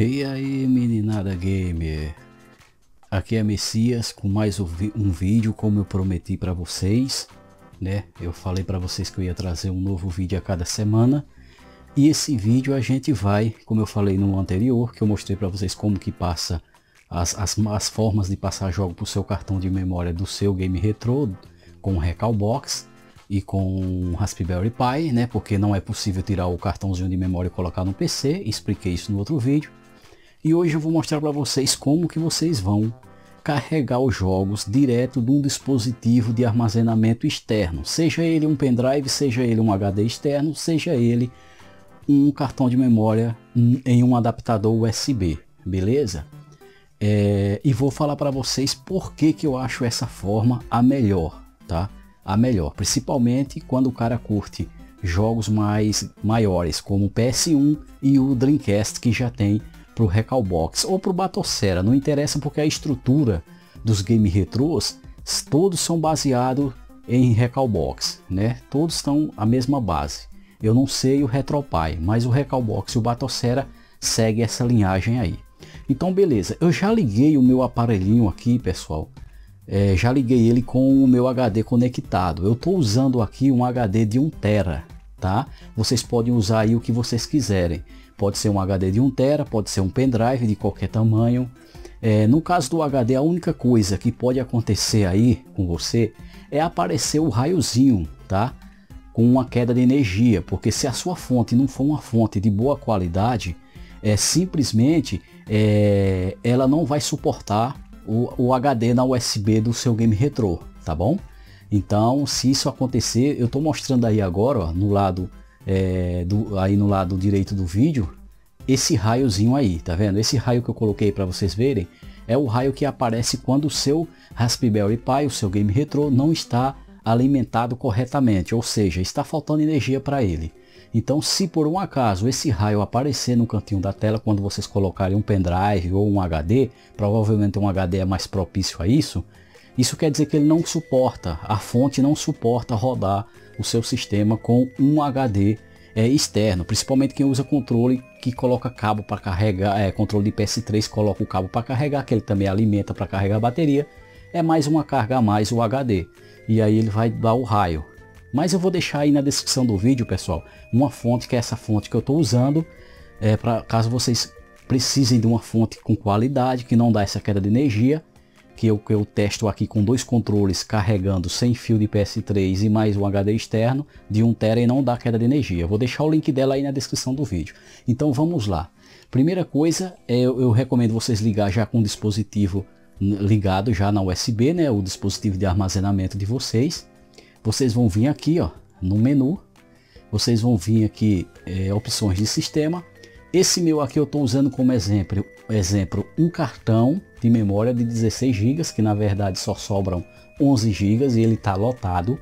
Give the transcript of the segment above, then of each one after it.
E aí meninada gamer, aqui é Messias com mais um vídeo como eu prometi para vocês, né? Eu falei para vocês que eu ia trazer um novo vídeo a cada semana e esse vídeo a gente vai, como eu falei no anterior, que eu mostrei para vocês como que passa as, as, as formas de passar jogo para o seu cartão de memória do seu game retro com o Recalbox e com Raspberry Pi, né? Porque não é possível tirar o cartãozinho de memória e colocar no PC, expliquei isso no outro vídeo. E hoje eu vou mostrar para vocês como que vocês vão carregar os jogos direto de um dispositivo de armazenamento externo, seja ele um pendrive, seja ele um HD externo, seja ele um cartão de memória em um adaptador USB, beleza? É, e vou falar para vocês por que, que eu acho essa forma a melhor, tá? A melhor, principalmente quando o cara curte jogos mais maiores, como o PS1 e o Dreamcast, que já tem para o Recalbox ou para o Batocera, não interessa porque a estrutura dos game retrôs, todos são baseados em Recalbox, né? Todos estão a mesma base. Eu não sei o Retropie, mas o Recalbox e o Batocera segue essa linhagem aí. Então beleza, eu já liguei o meu aparelhinho aqui pessoal, é, já liguei ele com o meu HD conectado. Eu estou usando aqui um HD de 1 tera, tá? Vocês podem usar aí o que vocês quiserem. Pode ser um HD de 1 tera, pode ser um pendrive de qualquer tamanho. É, no caso do HD, a única coisa que pode acontecer aí com você é aparecer o raiozinho, tá? Com uma queda de energia, porque se a sua fonte não for uma fonte de boa qualidade, é simplesmente é, ela não vai suportar o, o HD na USB do seu game retrô, tá bom? Então, se isso acontecer, eu estou mostrando aí agora ó, no lado é, do, aí no lado direito do vídeo, esse raiozinho aí, tá vendo? Esse raio que eu coloquei para vocês verem é o raio que aparece quando o seu Raspberry Pi, o seu game Retro não está alimentado corretamente, ou seja, está faltando energia para ele. Então, se por um acaso esse raio aparecer no cantinho da tela quando vocês colocarem um pendrive ou um HD, provavelmente um HD é mais propício a isso, isso quer dizer que ele não suporta, a fonte não suporta rodar o seu sistema com um HD é, externo, principalmente quem usa controle que coloca cabo para carregar, é, controle de PS3 coloca o cabo para carregar, que ele também alimenta para carregar a bateria, é mais uma carga a mais o HD, e aí ele vai dar o raio. Mas eu vou deixar aí na descrição do vídeo, pessoal, uma fonte que é essa fonte que eu estou usando, é, para caso vocês precisem de uma fonte com qualidade, que não dá essa queda de energia, que eu, que eu testo aqui com dois controles carregando sem fio de PS3 e mais um HD externo de 1TB e não dá queda de energia. Vou deixar o link dela aí na descrição do vídeo. Então vamos lá. Primeira coisa, é, eu, eu recomendo vocês ligar já com o dispositivo ligado já na USB, né, o dispositivo de armazenamento de vocês. Vocês vão vir aqui, ó, no menu. Vocês vão vir aqui, é, opções de sistema. Esse meu aqui eu estou usando como exemplo, exemplo um cartão de memória de 16 GB, que na verdade só sobram 11 GB e ele está lotado.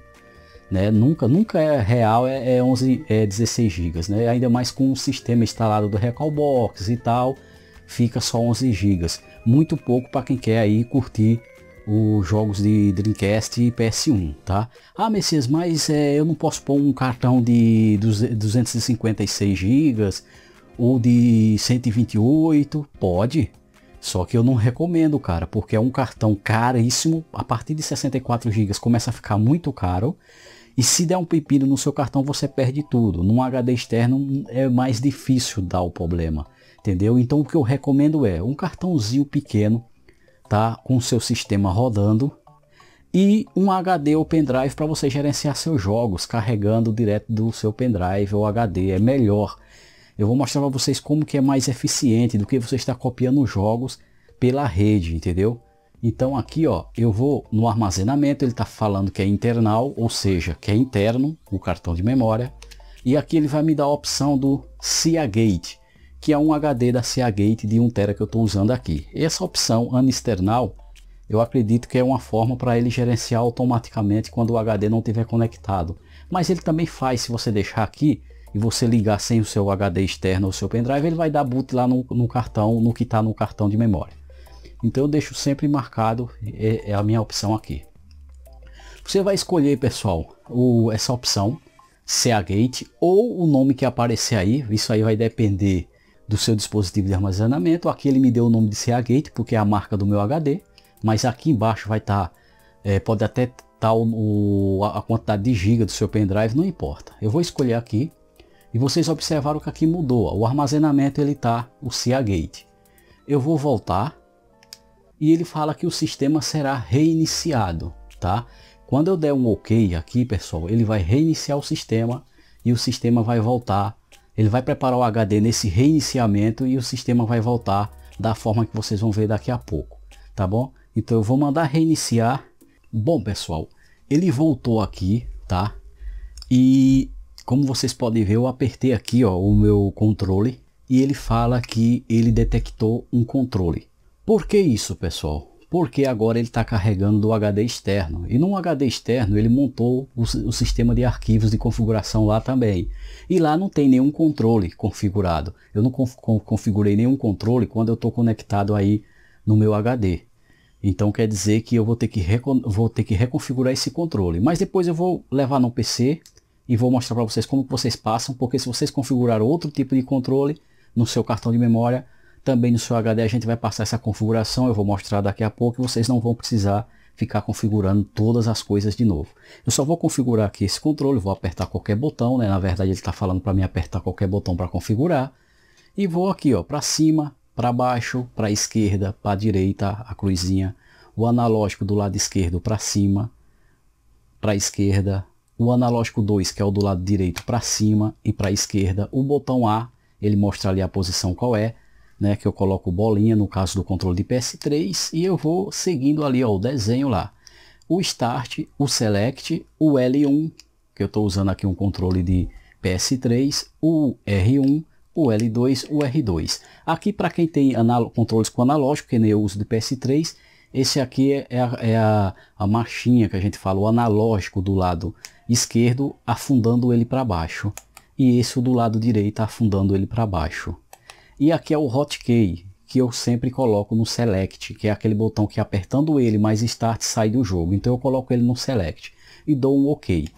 Né? Nunca, nunca é real é, é 11, é 16 GB, né? ainda mais com o sistema instalado do Recalbox e tal, fica só 11 GB. Muito pouco para quem quer aí curtir os jogos de Dreamcast e PS1, tá? Ah, Messias, mas é, eu não posso pôr um cartão de 256 GB ou de 128? Pode, só que eu não recomendo, cara, porque é um cartão caríssimo. A partir de 64 GB começa a ficar muito caro. E se der um pepino no seu cartão, você perde tudo. Num HD externo é mais difícil dar o problema, entendeu? Então o que eu recomendo é um cartãozinho pequeno, tá? Com seu sistema rodando e um HD ou pendrive para você gerenciar seus jogos, carregando direto do seu pendrive ou HD é melhor eu vou mostrar para vocês como que é mais eficiente do que você está copiando jogos pela rede, entendeu? Então aqui ó, eu vou no armazenamento, ele está falando que é internal, ou seja, que é interno o cartão de memória. E aqui ele vai me dar a opção do Seagate, que é um HD da Seagate de 1TB que eu estou usando aqui. Essa opção anexternal, eu acredito que é uma forma para ele gerenciar automaticamente quando o HD não estiver conectado. Mas ele também faz, se você deixar aqui, e você ligar sem o seu HD externo ou seu pendrive, ele vai dar boot lá no, no cartão, no que está no cartão de memória. Então eu deixo sempre marcado, é, é, a minha opção aqui. Você vai escolher, pessoal, o, essa opção, CA Gate, ou o nome que aparecer aí, isso aí vai depender do seu dispositivo de armazenamento. Aqui ele me deu o nome de CA Gate, porque é a marca do meu HD, mas aqui embaixo vai estar, tá, é, pode até estar tá a quantidade de giga do seu pendrive, não importa. Eu vou escolher aqui e vocês observaram que aqui mudou. Ó. O armazenamento ele está o CIA Gate. Eu vou voltar e ele fala que o sistema será reiniciado, tá? Quando eu der um OK aqui, pessoal, ele vai reiniciar o sistema e o sistema vai voltar. Ele vai preparar o HD nesse reiniciamento e o sistema vai voltar da forma que vocês vão ver daqui a pouco, tá bom? Então eu vou mandar reiniciar. Bom, pessoal, ele voltou aqui, tá? E como vocês podem ver, eu apertei aqui ó, o meu controle e ele fala que ele detectou um controle. Por que isso, pessoal? Porque agora ele está carregando do HD externo. E no HD externo ele montou o, o, sistema de arquivos de configuração lá também. E lá não tem nenhum controle configurado. Eu não conf configurei nenhum controle quando eu estou conectado aí no meu HD. Então quer dizer que eu vou ter que, vou ter que reconfigurar esse controle. Mas depois eu vou levar no PC e vou mostrar para vocês como vocês passam, porque se vocês configurar outro tipo de controle no seu cartão de memória, também no seu HD a gente vai passar essa configuração, eu vou mostrar daqui a pouco, e vocês não vão precisar ficar configurando todas as coisas de novo. Eu só vou configurar aqui esse controle, vou apertar qualquer botão, né? na verdade ele está falando para mim apertar qualquer botão para configurar, e vou aqui ó para cima, para baixo, para esquerda, para direita, a cruzinha, o analógico do lado esquerdo para cima, para esquerda, o analógico 2, que é o do lado direito para cima e para a esquerda, o botão A, ele mostra ali a posição qual é, né, que eu coloco bolinha no caso do controle de PS3 e eu vou seguindo ali ó, o desenho lá. O Start, o Select, o L1, que eu estou usando aqui um controle de PS3, o R1, o L2, o R2. Aqui para quem tem controles com analógico, que nem eu uso de PS3, esse aqui é, é, a, é a, a marchinha que a gente fala, o analógico do lado esquerdo afundando ele para baixo e esse do lado direito afundando ele para baixo. E aqui é o hotkey que eu sempre coloco no select, que é aquele botão que apertando ele mais start sai do jogo. Então eu coloco ele no select e dou um ok.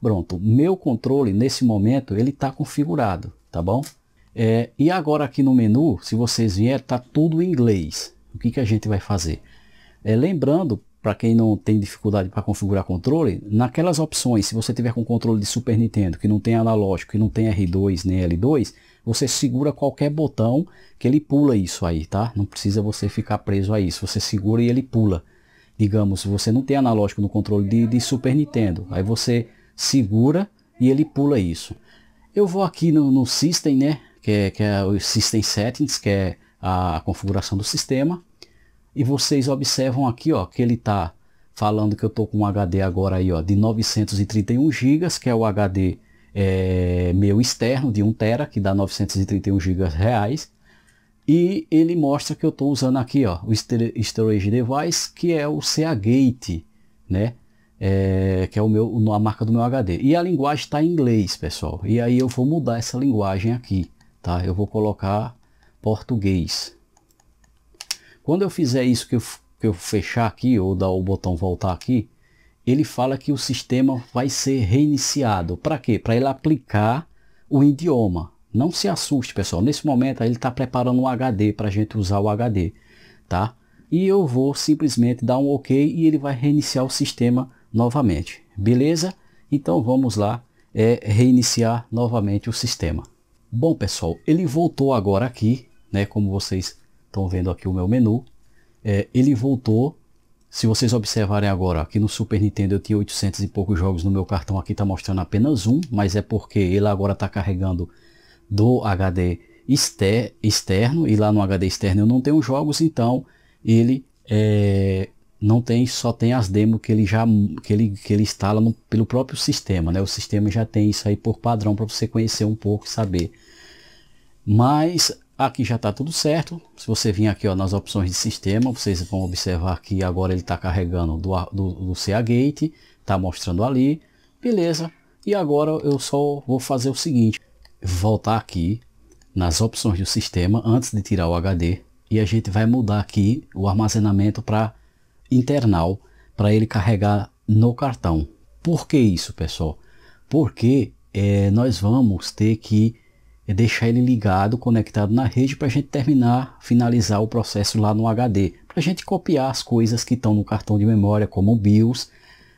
Pronto, meu controle nesse momento ele está configurado, tá bom? É, e agora aqui no menu, se vocês vierem, está tudo em inglês. O que, que a gente vai fazer? É, lembrando para quem não tem dificuldade para configurar controle, naquelas opções, se você tiver com controle de Super Nintendo, que não tem analógico, que não tem R2 nem L2, você segura qualquer botão que ele pula isso aí, tá? Não precisa você ficar preso a isso, você segura e ele pula. Digamos, se você não tem analógico no controle de, de Super Nintendo, aí você segura e ele pula isso. Eu vou aqui no, no System, né? Que é, que é o System Settings, que é a configuração do sistema e vocês observam aqui ó, que ele está falando que eu estou com um HD agora aí, ó, de 931 GB, que é o HD é, meu externo de 1 tera, que dá 931 GB reais. E ele mostra que eu estou usando aqui ó, o Storage Device, que é o CA Gate, né? É, que é o meu, a marca do meu HD. E a linguagem está em inglês, pessoal. E aí eu vou mudar essa linguagem aqui, tá? Eu vou colocar português, quando eu fizer isso que eu, que eu fechar aqui ou dar o botão voltar aqui, ele fala que o sistema vai ser reiniciado. Para quê? Para ele aplicar o idioma. Não se assuste, pessoal. Nesse momento ele está preparando um HD para a gente usar o HD, tá? E eu vou simplesmente dar um OK e ele vai reiniciar o sistema novamente. Beleza? Então vamos lá é, reiniciar novamente o sistema. Bom, pessoal, ele voltou agora aqui, né? Como vocês estão vendo aqui o meu menu, é, ele voltou. Se vocês observarem agora, aqui no Super Nintendo eu tinha 800 e poucos jogos no meu cartão, aqui está mostrando apenas um, mas é porque ele agora está carregando do HD exter externo, e lá no HD externo eu não tenho jogos, então ele é, não tem, só tem as demos que ele já que ele, que ele instala no, pelo próprio sistema, né? O sistema já tem isso aí por padrão para você conhecer um pouco e saber. Mas Aqui já está tudo certo. Se você vir aqui ó, nas opções de sistema, vocês vão observar que agora ele está carregando do, do, do CA Gate, está mostrando ali. Beleza. E agora eu só vou fazer o seguinte, voltar aqui nas opções do sistema antes de tirar o HD e a gente vai mudar aqui o armazenamento para internal para ele carregar no cartão. Por que isso, pessoal? Porque é, nós vamos ter que é deixar ele ligado, conectado na rede para a gente terminar, finalizar o processo lá no HD. Para a gente copiar as coisas que estão no cartão de memória, como o BIOS,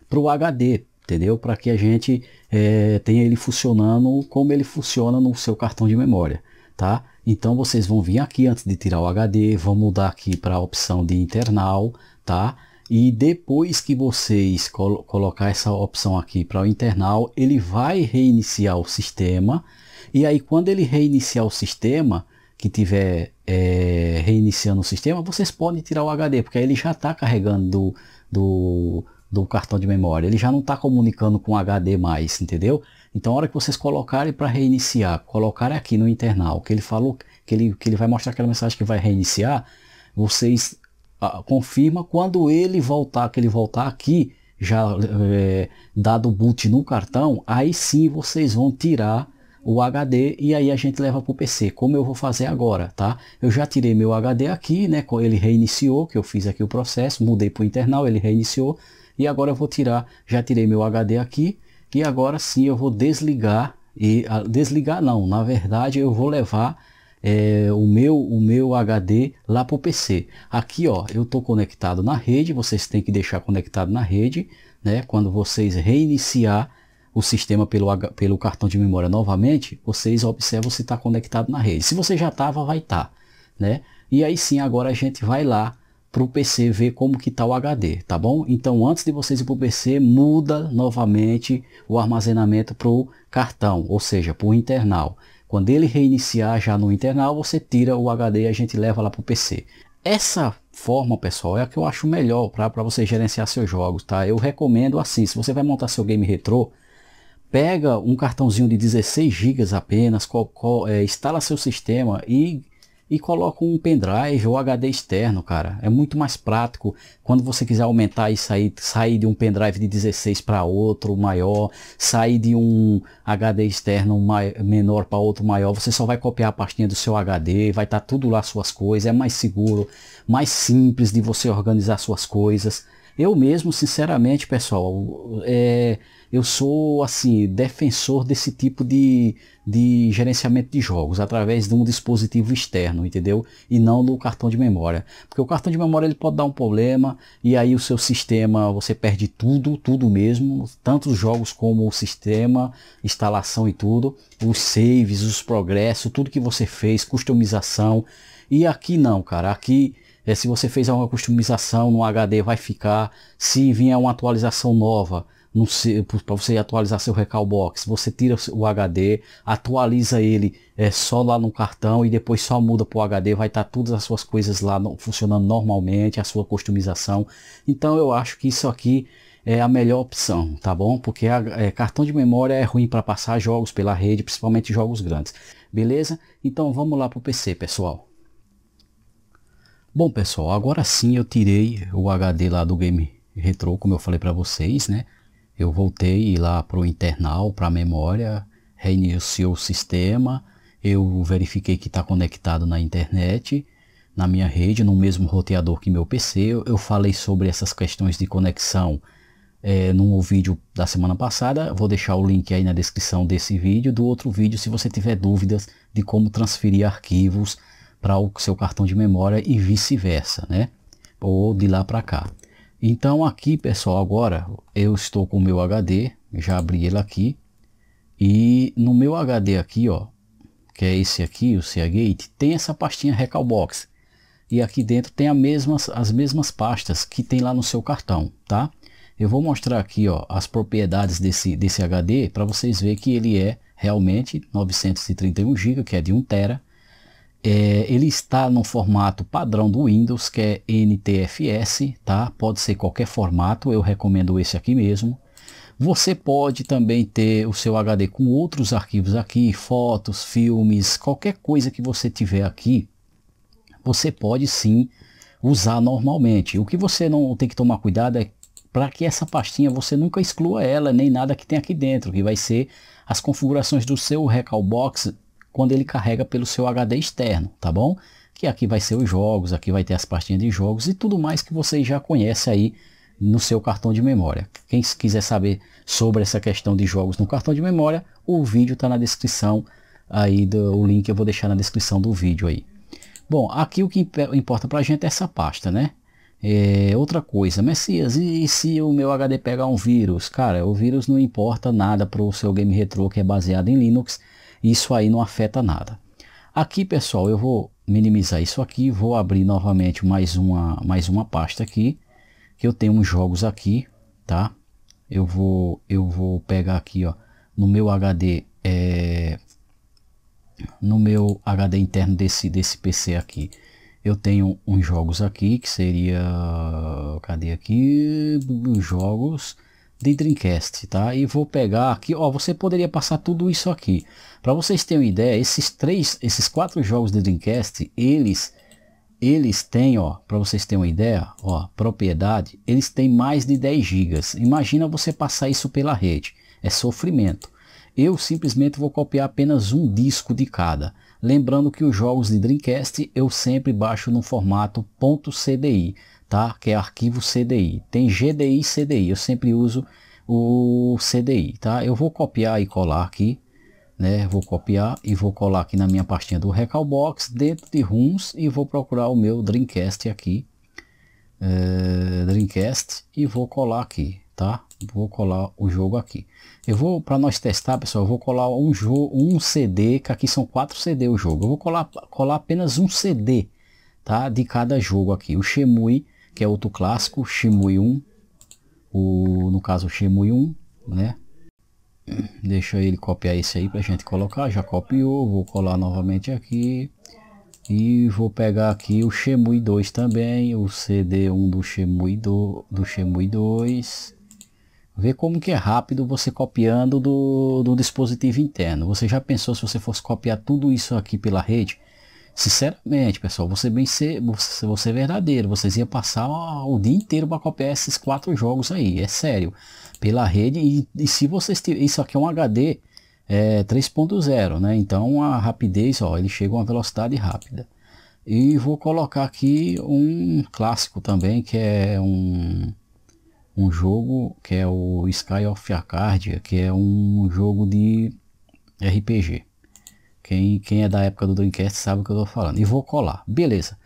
para o HD, entendeu? Para que a gente é, tenha ele funcionando como ele funciona no seu cartão de memória, tá? Então vocês vão vir aqui antes de tirar o HD, vão mudar aqui para a opção de internal, tá? E depois que vocês col colocar essa opção aqui para o internal, ele vai reiniciar o sistema, e aí, quando ele reiniciar o sistema, que tiver é, reiniciando o sistema, vocês podem tirar o HD, porque aí ele já está carregando do, do, do, cartão de memória. Ele já não está comunicando com o HD mais, entendeu? Então, a hora que vocês colocarem para reiniciar, colocarem aqui no internal, que ele falou que ele, que ele vai mostrar aquela mensagem que vai reiniciar, vocês a, ah, confirma quando ele voltar, que ele voltar aqui, já é, dado o boot no cartão, aí sim vocês vão tirar o HD e aí a gente leva para o PC, como eu vou fazer agora, tá? Eu já tirei meu HD aqui, né? Ele reiniciou, que eu fiz aqui o processo, mudei para o internal, ele reiniciou. E agora eu vou tirar, já tirei meu HD aqui e agora sim eu vou desligar e a, ah, desligar não, na verdade eu vou levar é, o meu o meu HD lá para o PC. Aqui ó, eu estou conectado na rede, vocês têm que deixar conectado na rede, né? Quando vocês reiniciar o sistema pelo, pelo cartão de memória novamente, vocês observam se está conectado na rede. Se você já estava, vai estar. Tá, né? E aí sim, agora a gente vai lá para o PC ver como que está o HD, tá bom? Então antes de vocês ir para o PC, muda novamente o armazenamento para o cartão, ou seja, para o internal. Quando ele reiniciar já no internal, você tira o HD e a gente leva lá para o PC. Essa forma, pessoal, é a que eu acho melhor para você gerenciar seus jogos, tá? Eu recomendo assim, se você vai montar seu game retrô, pega um cartãozinho de 16 GB apenas, qual, qual, é, instala seu sistema e, e coloca um pendrive ou HD externo, cara. É muito mais prático quando você quiser aumentar e sair, sair de um pendrive de 16 para outro maior, sair de um HD externo menor para outro maior, você só vai copiar a pastinha do seu HD, vai estar tá tudo lá suas coisas, é mais seguro, mais simples de você organizar suas coisas. Eu mesmo, sinceramente, pessoal, é, eu sou assim defensor desse tipo de, de gerenciamento de jogos através de um dispositivo externo, entendeu? E não do cartão de memória, porque o cartão de memória ele pode dar um problema e aí o seu sistema você perde tudo, tudo mesmo, tanto os jogos como o sistema, instalação e tudo, os saves, os progressos, tudo que você fez, customização. E aqui não, cara, aqui é, se você fez alguma customização no HD, vai ficar. Se vier uma atualização nova, para você atualizar seu Recalbox, você tira o HD, atualiza ele é, só lá no cartão e depois só muda para o HD, vai estar tá todas as suas coisas lá no, funcionando normalmente, a sua customização. Então eu acho que isso aqui é a melhor opção, tá bom? Porque a, é, cartão de memória é ruim para passar jogos pela rede, principalmente jogos grandes. Beleza? Então vamos lá para o PC, pessoal. Bom pessoal, agora sim eu tirei o HD lá do game Retro, como eu falei para vocês, né? Eu voltei lá para o internal, para a memória, reiniciou o sistema, eu verifiquei que está conectado na internet, na minha rede, no mesmo roteador que meu PC. Eu falei sobre essas questões de conexão é, num vídeo da semana passada. Vou deixar o link aí na descrição desse vídeo, do outro vídeo, se você tiver dúvidas de como transferir arquivos para o seu cartão de memória e vice-versa, né? Ou de lá para cá. Então aqui, pessoal, agora eu estou com o meu HD, já abri ele aqui. E no meu HD aqui, ó, que é esse aqui, o Seagate, tem essa pastinha Recalbox. E aqui dentro tem a mesmas, as mesmas pastas que tem lá no seu cartão, tá? Eu vou mostrar aqui ó, as propriedades desse, desse HD para vocês verem que ele é realmente 931 GB, que é de 1 TB. É, ele está no formato padrão do Windows, que é NTFS, tá? Pode ser qualquer formato, eu recomendo esse aqui mesmo. Você pode também ter o seu HD com outros arquivos aqui, fotos, filmes, qualquer coisa que você tiver aqui, você pode sim usar normalmente. O que você não tem que tomar cuidado é para que essa pastinha você nunca exclua ela, nem nada que tem aqui dentro, que vai ser as configurações do seu Recalbox quando ele carrega pelo seu HD externo, tá bom? Que aqui vai ser os jogos, aqui vai ter as pastinhas de jogos e tudo mais que vocês já conhecem aí no seu cartão de memória. Quem quiser saber sobre essa questão de jogos no cartão de memória, o vídeo está na descrição aí, do, o link eu vou deixar na descrição do vídeo aí. Bom, aqui o que importa para a gente é essa pasta, né? É, outra coisa, Messias, e, e, se o meu HD pegar um vírus? Cara, o vírus não importa nada para o seu game Retro que é baseado em Linux. Isso aí não afeta nada. Aqui, pessoal, eu vou minimizar isso aqui, vou abrir novamente mais uma, mais uma pasta aqui, que eu tenho uns jogos aqui, tá? Eu vou, eu vou pegar aqui, ó, no meu HD, é, no meu HD interno desse, desse PC aqui, eu tenho uns jogos aqui, que seria, cadê aqui, jogos, de Dreamcast, tá? E vou pegar aqui, ó, você poderia passar tudo isso aqui. Para vocês terem uma ideia, esses três, esses quatro jogos de Dreamcast, eles eles têm, ó, para vocês terem uma ideia, ó, propriedade, eles têm mais de 10 gigas. Imagina você passar isso pela rede. É sofrimento. Eu simplesmente vou copiar apenas um disco de cada. Lembrando que os jogos de Dreamcast eu sempre baixo no formato .cdi tá? que é arquivo CDI. Tem GDI e CDI, eu sempre uso o CDI. Tá? Eu vou copiar e colar aqui, né? vou copiar e vou colar aqui na minha pastinha do Recalbox, dentro de RUMs e vou procurar o meu Dreamcast aqui, é, Dreamcast, e vou colar aqui. Tá? Vou colar o jogo aqui. Eu vou, para nós testar, pessoal, eu vou colar um jogo, um CD, que aqui são quatro CD o jogo. Eu vou colar, colar apenas um CD, tá? De cada jogo aqui. O Shemui que é outro clássico, Shimui 1, o, no caso Shimui 1, né? Deixa ele copiar esse aí pra gente colocar, já copiou, vou colar novamente aqui e vou pegar aqui o Shemui 2 também, o CD1 do Shemui, do, do Shemui 2 Vê como que é rápido você copiando do, do dispositivo interno. Você já pensou se você fosse copiar tudo isso aqui pela rede? Sinceramente, pessoal, você bem ser, você, você é verdadeiro, vocês iam passar o dia inteiro para copiar esses quatro jogos aí, é sério, pela rede e, e se vocês tiverem, isso aqui é um HD é, 3.0, né? Então a rapidez, ó, ele chega a uma velocidade rápida. E vou colocar aqui um clássico também, que é um um jogo que é o Sky of Arcadia, que é um jogo de RPG. Quem, quem é da época do Dreamcast sabe o que eu estou falando. E vou colar. Beleza.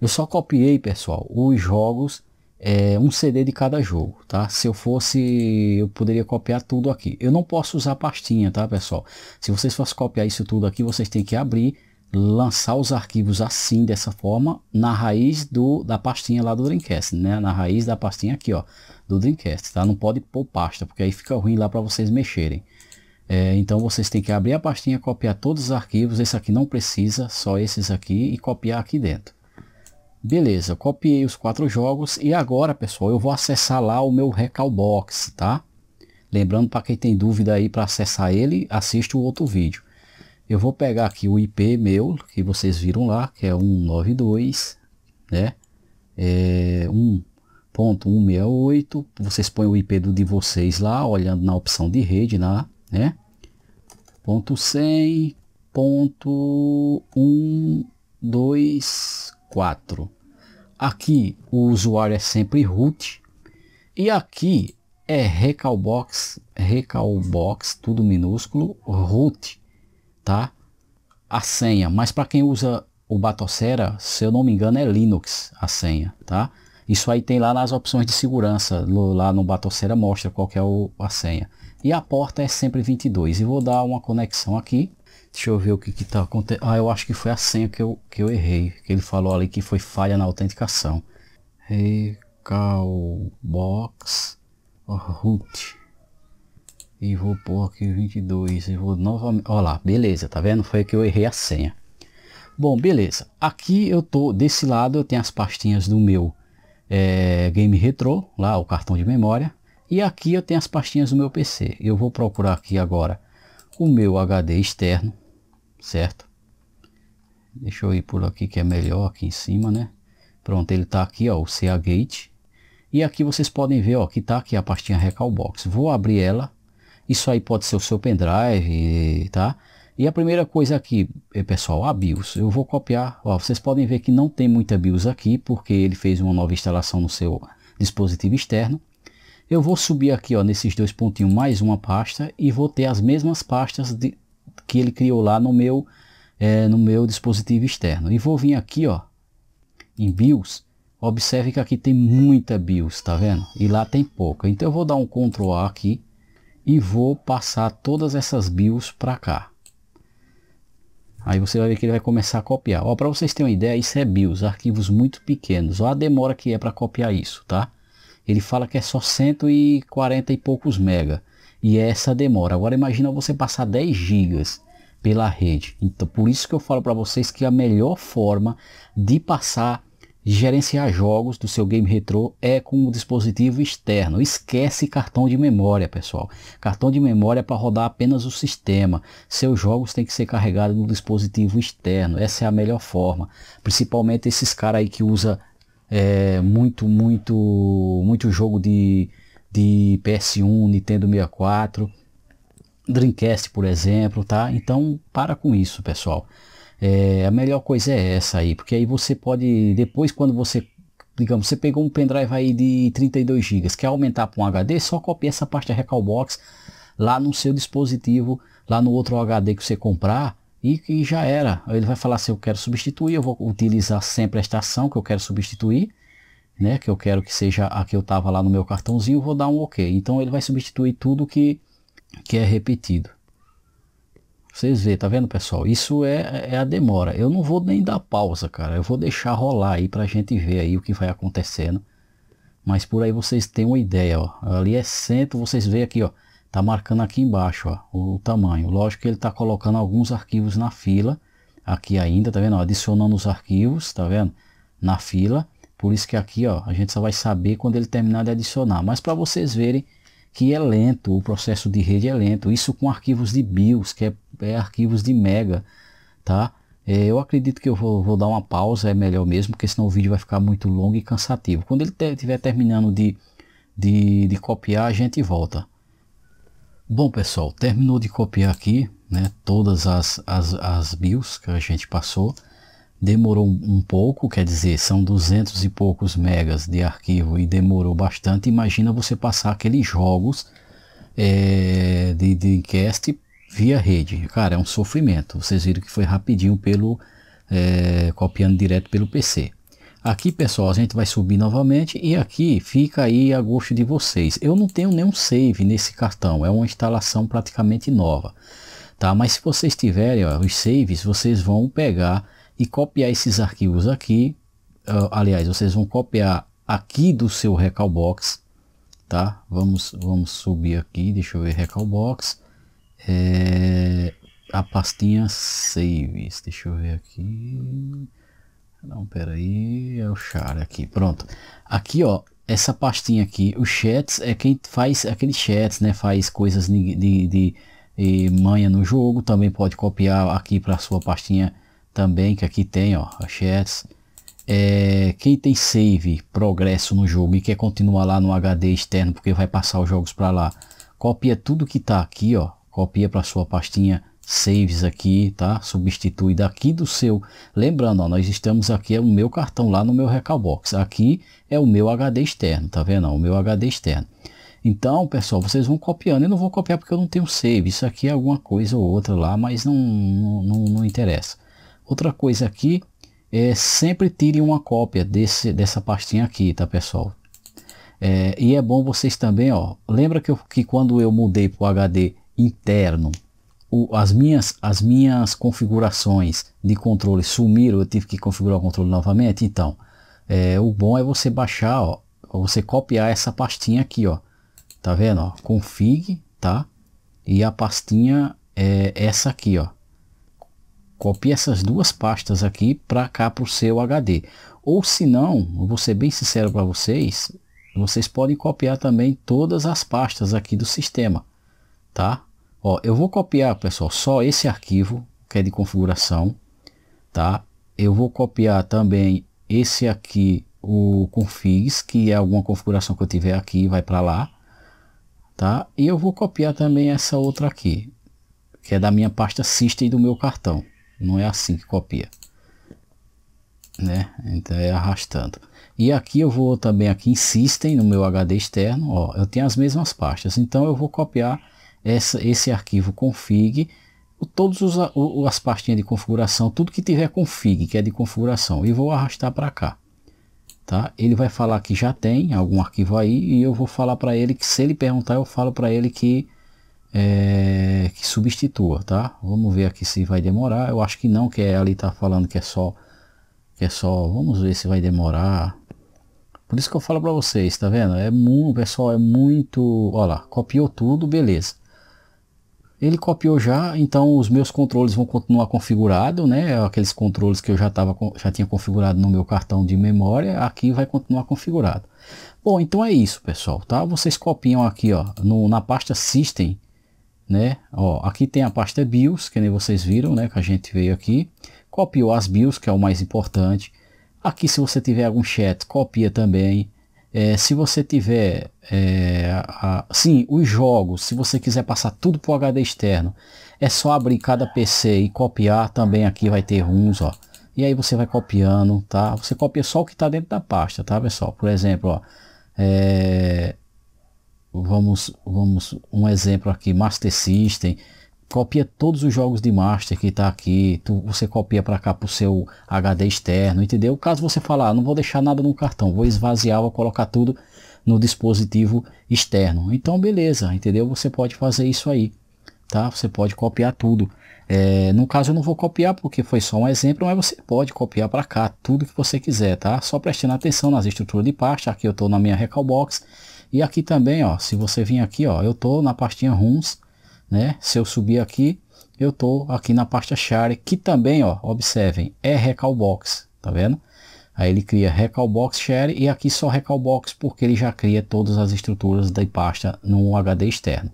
Eu só copiei, pessoal, os jogos, é, um CD de cada jogo, tá? Se eu fosse, eu poderia copiar tudo aqui. Eu não posso usar pastinha, tá, pessoal? Se vocês fossem copiar isso tudo aqui, vocês têm que abrir, lançar os arquivos assim, dessa forma, na raiz do, da pastinha lá do Dreamcast, né? Na raiz da pastinha aqui, ó, do Dreamcast, tá? Não pode pôr pasta, porque aí fica ruim lá para vocês mexerem. É, então vocês têm que abrir a pastinha, copiar todos os arquivos, esse aqui não precisa, só esses aqui e copiar aqui dentro. Beleza, copiei os quatro jogos e agora pessoal eu vou acessar lá o meu Recalbox, tá? Lembrando para quem tem dúvida aí para acessar ele, assiste o outro vídeo. Eu vou pegar aqui o IP meu, que vocês viram lá, que é 192, né? É 1.168, vocês põem o IP do de vocês lá, olhando na opção de rede, na né? Ponto 100, ponto 1, 2, 4. Aqui o usuário é sempre root e aqui é recalbox, recalbox, tudo minúsculo, root, tá? A senha, mas para quem usa o Batocera, se eu não me engano, é Linux a senha, tá? Isso aí tem lá nas opções de segurança, lá no Batocera mostra qual é o, a senha e a porta é sempre 22 e vou dar uma conexão aqui deixa eu ver o que está acontecendo ah eu acho que foi a senha que eu que eu errei que ele falou ali que foi falha na autenticação recalbox root e vou pôr aqui 22 e vou novamente olha lá beleza tá vendo foi que eu errei a senha bom beleza aqui eu tô desse lado eu tenho as pastinhas do meu é, game retro lá o cartão de memória e aqui eu tenho as pastinhas do meu PC. Eu vou procurar aqui agora o meu HD externo, certo? Deixa eu ir por aqui que é melhor aqui em cima, né? Pronto, ele está aqui, ó, o CA Gate. E aqui vocês podem ver, ó, que está aqui a pastinha Recalbox. Vou abrir ela. Isso aí pode ser o seu pendrive, tá? E a primeira coisa aqui, eh, pessoal, a BIOS. Eu vou copiar. Ó, vocês podem ver que não tem muita BIOS aqui, porque ele fez uma nova instalação no seu dispositivo externo. Eu vou subir aqui ó, nesses dois pontinhos mais uma pasta e vou ter as mesmas pastas de, que ele criou lá no meu, é, no meu dispositivo externo. E vou vir aqui ó, em BIOS. Observe que aqui tem muita BIOS, tá vendo? E lá tem pouca. Então eu vou dar um Ctrl A aqui e vou passar todas essas BIOS para cá. Aí você vai ver que ele vai começar a copiar. Para vocês terem uma ideia, isso é BIOS, arquivos muito pequenos. Olha a demora que é para copiar isso, tá? Ele fala que é só 140 e poucos mega. E é essa demora. Agora imagina você passar 10 gigas pela rede. Então por isso que eu falo para vocês que a melhor forma de passar de gerenciar jogos do seu game retrô é com um dispositivo externo. Esquece cartão de memória, pessoal. Cartão de memória é para rodar apenas o sistema. Seus jogos têm que ser carregados no dispositivo externo. Essa é a melhor forma. Principalmente esses caras aí que usa é, muito, muito, muito jogo de, de PS1, Nintendo 64, Dreamcast, por exemplo, tá? Então, para com isso, pessoal. É, a melhor coisa é essa aí, porque aí você pode, depois quando você, digamos, você pegou um pendrive aí de 32 GB, quer aumentar para um HD, só copia essa parte da Recalbox lá no seu dispositivo, lá no outro HD que você comprar, e que já era. Ele vai falar se assim, eu quero substituir, eu vou utilizar sempre esta ação que eu quero substituir, né, que eu quero que seja a que eu estava lá no meu cartãozinho, vou dar um OK. Então ele vai substituir tudo que, que é repetido. Vocês vê, tá vendo pessoal? Isso é, é a demora. Eu não vou nem dar pausa, cara. Eu vou deixar rolar aí pra gente ver aí o que vai acontecendo. Mas por aí vocês têm uma ideia, ó. Ali é centro, vocês veem aqui, ó. Está marcando aqui embaixo ó, o, tamanho. Lógico que ele está colocando alguns arquivos na fila. Aqui ainda, tá vendo? adicionando os arquivos, tá vendo? Na fila. Por isso que aqui ó, a gente só vai saber quando ele terminar de adicionar. Mas para vocês verem que é lento, o processo de rede é lento. Isso com arquivos de BIOS, que é, é arquivos de mega, tá? É, eu acredito que eu vou, vou, dar uma pausa, é melhor mesmo, porque senão o vídeo vai ficar muito longo e cansativo. Quando ele estiver terminando de, de, de copiar, a gente volta. Bom pessoal, terminou de copiar aqui né, todas as, as, as bios que a gente passou. Demorou um pouco, quer dizer, são 200 e poucos megas de arquivo e demorou bastante. Imagina você passar aqueles jogos é, de Dreamcast via rede. Cara, é um sofrimento. Vocês viram que foi rapidinho pelo é, copiando direto pelo PC. Aqui, pessoal, a gente vai subir novamente e aqui fica aí a gosto de vocês. Eu não tenho nenhum save nesse cartão, é uma instalação praticamente nova, tá? Mas se vocês tiverem ó, os saves, vocês vão pegar e copiar esses arquivos aqui. Uh, aliás, vocês vão copiar aqui do seu Recalbox, tá? Vamos, vamos subir aqui, deixa eu ver Recalbox. É, a pastinha saves, deixa eu ver aqui não, pera aí, é o char aqui, pronto. Aqui, ó, essa pastinha aqui, os chats é quem faz aqueles chats, né? Faz coisas de, de, de, de manha no jogo, também pode copiar aqui para sua pastinha também, que aqui tem, ó, chats. É, quem tem save, progresso no jogo e quer continuar lá no HD externo, porque vai passar os jogos para lá, copia tudo que tá aqui, ó, copia para sua pastinha saves aqui, tá? Substitui daqui do seu. Lembrando, ó, nós estamos aqui, é o meu cartão lá no meu Recalbox. Aqui é o meu HD externo, tá vendo? O meu HD externo. Então, pessoal, vocês vão copiando. Eu não vou copiar porque eu não tenho save. Isso aqui é alguma coisa ou outra lá, mas não, não, não, interessa. Outra coisa aqui é sempre tire uma cópia desse, dessa pastinha aqui, tá, pessoal? É, e é bom vocês também, ó. Lembra que, eu, que quando eu mudei para o HD interno, o, as, minhas, as minhas configurações de controle sumiram, eu tive que configurar o controle novamente, então é, o bom é você baixar, ó, você copiar essa pastinha aqui, ó, tá vendo, ó, config, tá, e a pastinha é essa aqui, ó, copie essas duas pastas aqui para cá para o seu HD. Ou se não, vou ser bem sincero para vocês, vocês podem copiar também todas as pastas aqui do sistema, tá? Ó, eu vou copiar, pessoal, só esse arquivo que é de configuração, tá? Eu vou copiar também esse aqui, o configs, que é alguma configuração que eu tiver aqui, vai para lá, tá? E eu vou copiar também essa outra aqui, que é da minha pasta system do meu cartão. Não é assim que copia, né? Então é arrastando. E aqui eu vou também aqui em system no meu HD externo, ó, eu tenho as mesmas pastas, então eu vou copiar essa, esse arquivo config, todas as pastinhas de configuração, tudo que tiver config, que é de configuração, e vou arrastar para cá. Tá? Ele vai falar que já tem algum arquivo aí e eu vou falar para ele que se ele perguntar eu falo para ele que é, que substitua, tá? Vamos ver aqui se vai demorar. Eu acho que não, que é, ali tá falando que é só que é só. Vamos ver se vai demorar. Por isso que eu falo para vocês, tá vendo? É muito, pessoal, é muito, Olha lá, copiou tudo, beleza. Ele copiou já, então os meus controles vão continuar configurado, né? Aqueles controles que eu já, tava, já tinha configurado no meu cartão de memória, aqui vai continuar configurado. Bom, então é isso, pessoal, tá? Vocês copiam aqui, ó, no, na pasta System, né? Ó, aqui tem a pasta BIOS, que nem vocês viram, né? Que a gente veio aqui. Copiou as BIOS, que é o mais importante. Aqui, se você tiver algum chat, copia também. É, se você tiver, é, a, sim, os jogos, se você quiser passar tudo para o HD externo, é só abrir cada PC e copiar, também aqui vai ter uns, ó. E aí você vai copiando, tá? Você copia só o que está dentro da pasta, tá pessoal? Por exemplo, ó, é, vamos, vamos, um exemplo aqui, Master System, copia todos os jogos de master que está aqui, tu, você copia para cá para o seu HD externo, entendeu? Caso você falar, ah, não vou deixar nada no cartão, vou esvaziar, vou colocar tudo no dispositivo externo. Então beleza, entendeu? Você pode fazer isso aí, tá? Você pode copiar tudo. É, no caso eu não vou copiar porque foi só um exemplo, mas você pode copiar para cá tudo que você quiser, tá? Só prestando atenção nas estruturas de pasta, aqui eu estou na minha Recalbox, e aqui também, ó, se você vir aqui, ó, eu estou na pastinha RUNS, né? Se eu subir aqui, eu tô aqui na pasta share, que também, ó, observem, é recalbox, tá vendo? Aí ele cria recalbox share e aqui só recalbox porque ele já cria todas as estruturas da pasta no HD externo,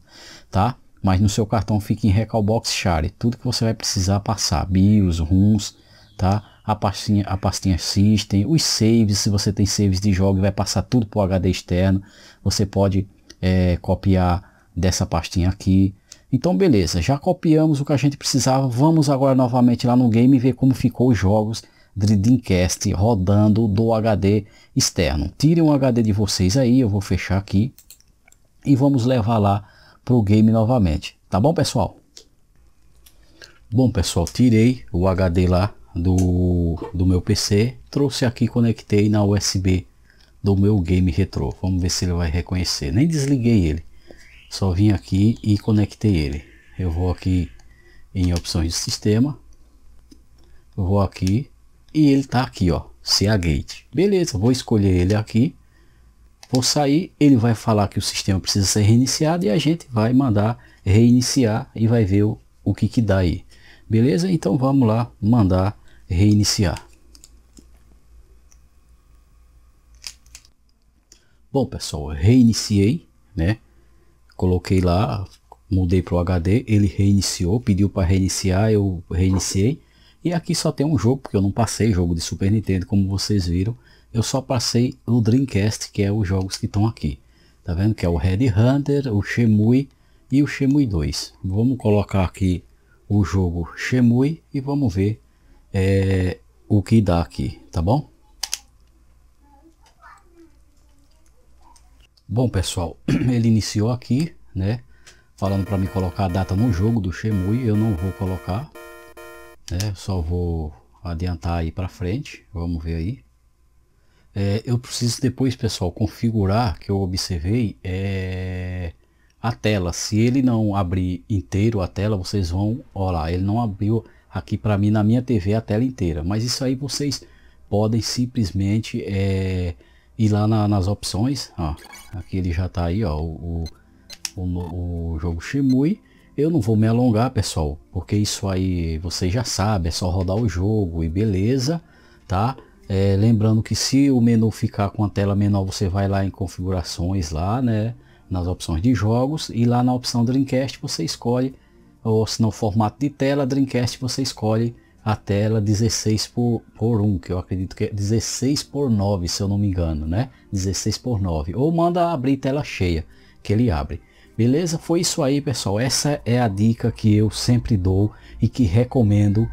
tá? Mas no seu cartão fica em recalbox share, tudo que você vai precisar passar, BIOS, ROMs, tá? A pastinha, a pastinha System, os saves, se você tem saves de jogo, vai passar tudo para o HD externo. Você pode é, copiar dessa pastinha aqui, então beleza, já copiamos o que a gente precisava, vamos agora novamente lá no game ver como ficou os jogos de Dreamcast rodando do HD externo. Tirem o HD de vocês aí, eu vou fechar aqui e vamos levar lá para o game novamente, tá bom pessoal? Bom pessoal, tirei o HD lá do, do meu PC, trouxe aqui, conectei na USB do meu game retro. vamos ver se ele vai reconhecer, nem desliguei ele só vim aqui e conectei ele. Eu vou aqui em opções de sistema. Vou aqui e ele está aqui, ó. CA Gate. Beleza, vou escolher ele aqui. Vou sair, ele vai falar que o sistema precisa ser reiniciado e a gente vai mandar reiniciar e vai ver o, o que que dá aí. Beleza? Então vamos lá mandar reiniciar. Bom pessoal, reiniciei, né? coloquei lá, mudei para o HD, ele reiniciou, pediu para reiniciar, eu reiniciei. E aqui só tem um jogo, porque eu não passei jogo de Super Nintendo, como vocês viram. Eu só passei o Dreamcast, que é os jogos que estão aqui. Tá vendo? Que é o Red Hunter, o Shemui e o Shemui 2. Vamos colocar aqui o jogo Shemui e vamos ver é, o que dá aqui, tá bom? Bom pessoal, ele iniciou aqui, né? Falando para me colocar a data no jogo do Shemui, eu não vou colocar, né? Só vou adiantar aí para frente, vamos ver aí. É, eu preciso depois, pessoal, configurar que eu observei é, a tela. Se ele não abrir inteiro a tela, vocês vão, olá, ele não abriu aqui para mim na minha TV a tela inteira. Mas isso aí vocês podem simplesmente é, e lá na, nas opções, ó, aqui ele já está aí, ó, o, o, o, o jogo Shimui. Eu não vou me alongar, pessoal, porque isso aí vocês já sabem, é só rodar o jogo e beleza, tá? É, lembrando que se o menu ficar com a tela menor, você vai lá em configurações lá, né? Nas opções de jogos e lá na opção Dreamcast você escolhe, ou se não formato de tela, Dreamcast você escolhe a tela 16 por, por 1, que eu acredito que é 16 por 9, se eu não me engano, né? 16 por 9. Ou manda abrir tela cheia, que ele abre. Beleza? Foi isso aí, pessoal. Essa é a dica que eu sempre dou e que recomendo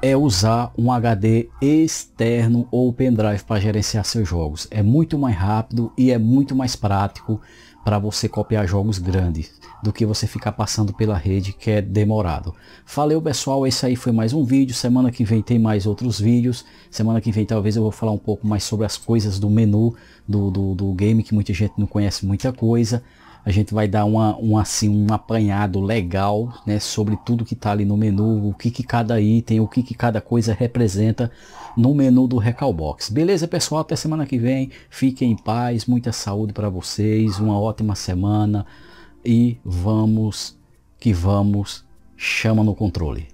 é usar um HD externo ou pendrive para gerenciar seus jogos. É muito mais rápido e é muito mais prático para você copiar jogos grandes do que você ficar passando pela rede que é demorado. Valeu pessoal, esse aí foi mais um vídeo, semana que vem tem mais outros vídeos, semana que vem talvez eu vou falar um pouco mais sobre as coisas do menu do, do, do game que muita gente não conhece muita coisa a gente vai dar uma, um assim um apanhado legal né sobre tudo que está ali no menu o que, que cada item o que, que cada coisa representa no menu do Recalbox beleza pessoal até semana que vem fiquem em paz muita saúde para vocês uma ótima semana e vamos que vamos chama no controle